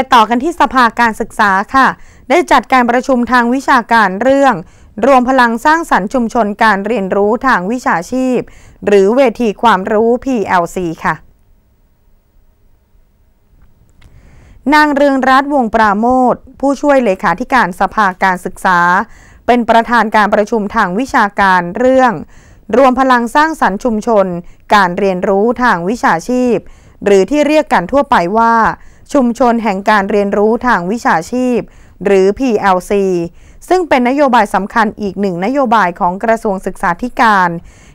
ไปต่อกันที่สภาการศึกษาค่ะ ได้จัดการประชุมทางวิชาการเรื่อง รวมพลังสร้างสรรค์ชุมชนการเรียนรู้ทางวิชาชีพ หรือเวทีความรู้ PLC ค่ะ นางเรืองรัตน์วงปราโมทผู้ช่วยเลขาธิการสภาการศึกษา เป็นประธานการประชุมทางวิชาการเรื่อง รวมพลังสร้างสรรค์ชุมชน การเรียนรู้ทางวิชาชีพ หรือที่เรียกกันทั่วไปว่าชุมชนแห่งการเรียนรู้ทางวิชาชีพ หรือ PLC ซึ่งเป็นนโยบายสำคัญอีกหนึ่งนโยบายของกระทรวงศึกษาธิการ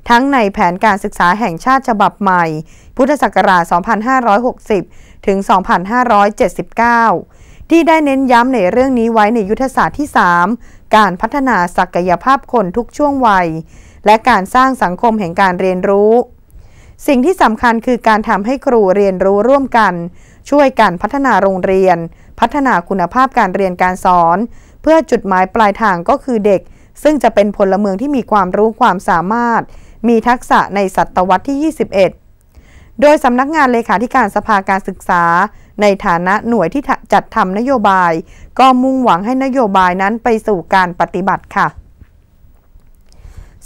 ทั้งในแผนการศึกษาแห่งชาติฉบับใหม่ พุทธศักราช 2560 ถึง 2579 ที่ได้เน้นย้ำในเรื่องนี้ไว้ในยุทธศาสตร์ที่ 3 การพัฒนาศักยภาพคนทุกช่วงวัย และการสร้างสังคมแห่งการเรียนรู้ สิ่งที่สำคัญคือการทำให้ครูเรียนรู้ร่วมกันช่วยกันพัฒนาโรงเรียน พัฒนาคุณภาพการเรียนการสอน เพื่อจุดหมายปลายทางก็คือเด็ก ซึ่งจะเป็นพลเมืองที่มีความรู้ความสามารถ มีทักษะในศตวรรษที่ 21 โดยสำนักงานเลขาธิการสภาการศึกษา ในฐานะหน่วยที่จัดทำนโยบาย ก็มุ่งหวังให้นโยบายนั้นไปสู่การปฏิบัติค่ะ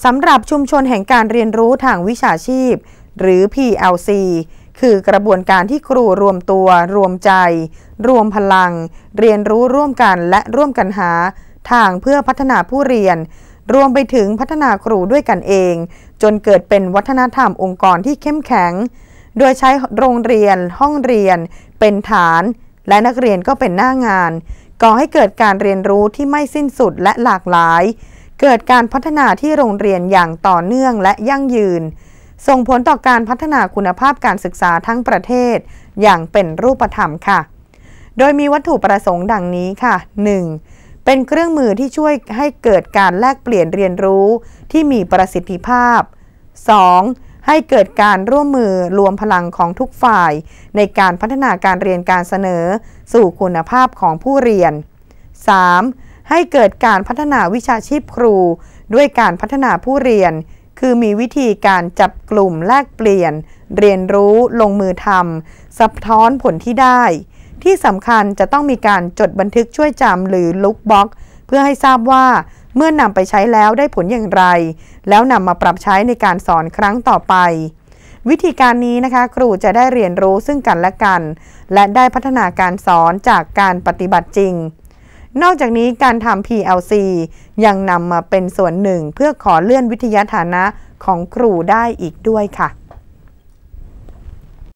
สำหรับชุมชนแห่งการเรียนรู้ทางวิชาชีพ หรือ PLC คือกระบวนการที่ครูรวมตัว รวมใจรวมพลัง เรียนรู้ร่วมกันและร่วมกันหา ทางเพื่อพัฒนาผู้เรียน รวมไปถึงพัฒนาครูด้วยกันเอง จนเกิดเป็นวัฒนธรรมองค์กรที่เข้มแข็ง โดยใช้โรงเรียน ห้องเรียน เป็นฐาน และนักเรียนก็เป็นหน้างาน ก่อให้เกิดการเรียนรู้ที่ไม่สิ้นสุดและหลากหลาย เกิดการพัฒนาที่โรงเรียนอย่างต่อเนื่องและยั่งยืนส่งผลต่อการพัฒนาคุณภาพการศึกษาทั้งประเทศ อย่างเป็นรูปธรรมค่ะ โดยมีวัตถุประสงค์ดังนี้ค่ะ 1. เป็นเครื่องมือที่ช่วยให้เกิดการแลกเปลี่ยนเรียนรู้ที่มีประสิทธิภาพ 2. ให้เกิดการร่วมมือรวมพลังของทุกฝ่าย ในการพัฒนาการเรียนการเสนอ สู่คุณภาพของผู้เรียน 3. ให้เกิดการพัฒนาวิชาชีพครู ด้วยการพัฒนาผู้เรียนคือมีวิธีการจับกลุ่มแลกเปลี่ยน เรียนรู้ลงมือทำสะท้อนผลที่ได้ ที่สำคัญจะต้องมีการจดบันทึกช่วยจำหรือลุกบล็อกเพื่อให้ทราบว่า เมื่อนำไปใช้แล้วได้ผลอย่างไร แล้วนำมาปรับใช้ในการสอนครั้งต่อไป วิธีการนี้นะคะ ครูจะได้เรียนรู้ซึ่งกันและกัน และได้พัฒนาการสอนจากการปฏิบัติจริงนอกจากนี้การทำ PLC ยังนำมาเป็นส่วนหนึ่งเพื่อขอเลื่อนวิทยาฐานะของครูได้อีกด้วยค่ะ